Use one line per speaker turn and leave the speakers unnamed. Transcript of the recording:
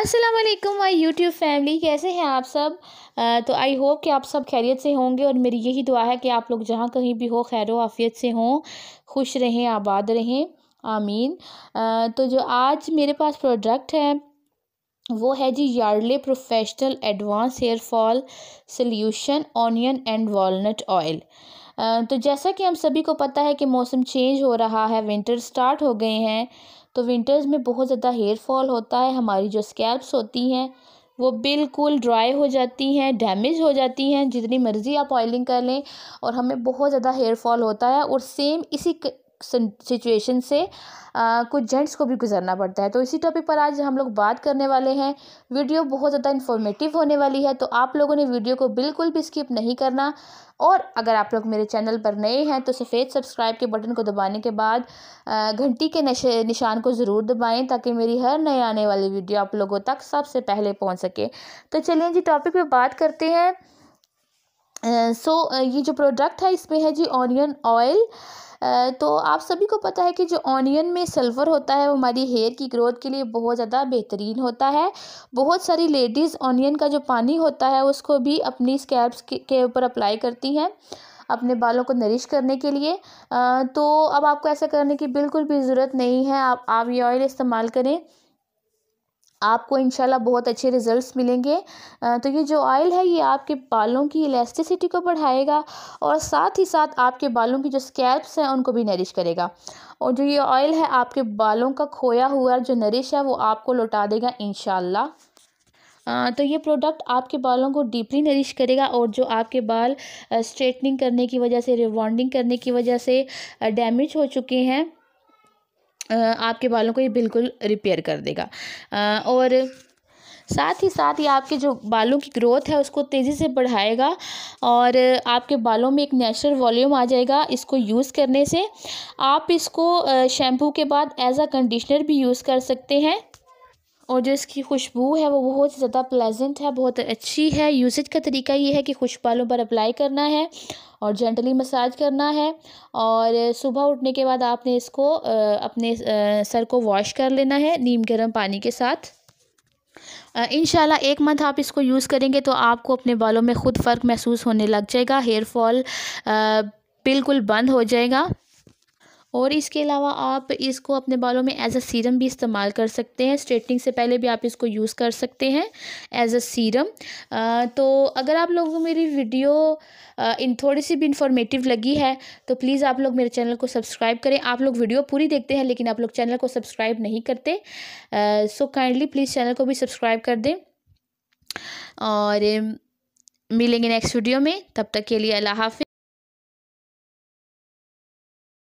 अस्सलाम वालेकुम my YouTube family कैसे हैं आप सब आ, तो आई होप कि आप सब खैरियत से होंगे और मेरी यही दुआ है कि आप लोग जहाँ कहीं भी हो खैर आफियत से हों खुश रहें आबाद रहें आमीन आ, तो जो आज मेरे पास प्रोडक्ट है वो है जी Yardley professional advance hair fall solution onion and walnut oil तो जैसा कि हम सभी को पता है कि मौसम चेंज हो रहा है विंटर स्टार्ट हो गए हैं तो विंटर्स में बहुत ज़्यादा हेयर फॉल होता है हमारी जो स्कैल्प्स होती हैं वो बिल्कुल ड्राई हो जाती हैं डैमेज हो जाती हैं जितनी मर्ज़ी आप ऑयलिंग कर लें और हमें बहुत ज़्यादा हेयर फॉल होता है और सेम इसी सिचुएशन से आ, कुछ जेंट्स को भी गुजरना पड़ता है तो इसी टॉपिक पर आज हम लोग बात करने वाले हैं वीडियो बहुत ज़्यादा इन्फॉर्मेटिव होने वाली है तो आप लोगों ने वीडियो को बिल्कुल भी स्किप नहीं करना और अगर आप लोग मेरे चैनल पर नए हैं तो सफ़ेद सब्सक्राइब के बटन को दबाने के बाद घंटी के निशान को ज़रूर दबाएँ ताकि मेरी हर नए आने वाली वीडियो आप लोगों तक सबसे पहले पहुँच सके तो चलिए जी टॉपिक पर बात करते हैं सो uh, so, uh, ये जो प्रोडक्ट है इसमें है जी ऑनियन ऑयल तो आप सभी को पता है कि जो ऑनियन में सल्फ़र होता है वो हमारी हेयर की ग्रोथ के लिए बहुत ज़्यादा बेहतरीन होता है बहुत सारी लेडीज़ ऑनियन का जो पानी होता है उसको भी अपनी स्कैब्स के ऊपर अप्लाई करती हैं अपने बालों को नरिश करने के लिए तो अब आपको ऐसा करने की बिल्कुल भी ज़रूरत नहीं है आप आप ये ऑयल इस्तेमाल करें आपको इंशाल्लाह बहुत अच्छे रिज़ल्ट्स मिलेंगे तो ये जो ऑयल है ये आपके बालों की इलास्टिसिटी को बढ़ाएगा और साथ ही साथ आपके बालों की जो स्कैल्प्स हैं उनको भी नरिश करेगा और जो ये ऑयल है आपके बालों का खोया हुआ जो नरिश है वो आपको लौटा देगा इन तो ये प्रोडक्ट आपके बालों को डीपली नरिश करेगा और जो आपके बाल स्ट्रेटनिंग करने की वजह से रिवॉन्डिंग करने की वजह से डैमेज हो चुके हैं आपके बालों को ये बिल्कुल रिपेयर कर देगा और साथ ही साथ ये आपके जो बालों की ग्रोथ है उसको तेज़ी से बढ़ाएगा और आपके बालों में एक नेचुरल वॉल्यूम आ जाएगा इसको यूज़ करने से आप इसको शैम्पू के बाद एज आ कंडीशनर भी यूज़ कर सकते हैं और जो इसकी खुशबू है वो बहुत ज़्यादा प्लेजेंट है बहुत अच्छी है यूसेज का तरीका ये है कि खुश बालों पर अप्लाई करना है और जेंटली मसाज करना है और सुबह उठने के बाद आपने इसको अपने सर को वॉश कर लेना है नीम गर्म पानी के साथ इन शाला एक मंथ आप इसको यूज़ करेंगे तो आपको अपने बालों में ख़ुद फ़र्क महसूस होने लग जाएगा हेयर फॉल बिल्कुल बंद हो जाएगा और इसके अलावा आप इसको अपने बालों में एज़ अ सीरम भी इस्तेमाल कर सकते हैं स्ट्रेटनिंग से पहले भी आप इसको यूज़ कर सकते हैं एज़ अ सीरम तो अगर आप लोगों को मेरी वीडियो इन थोड़ी सी भी इंफॉर्मेटिव लगी है तो प्लीज़ आप लोग मेरे चैनल को सब्सक्राइब करें आप लोग वीडियो पूरी देखते हैं लेकिन आप लोग चैनल को सब्सक्राइब नहीं करते सो काइंडली प्लीज़ चैनल को भी सब्सक्राइब कर दें और मिलेंगे नेक्स्ट वीडियो में तब तक के लिए अल्लाह हाफि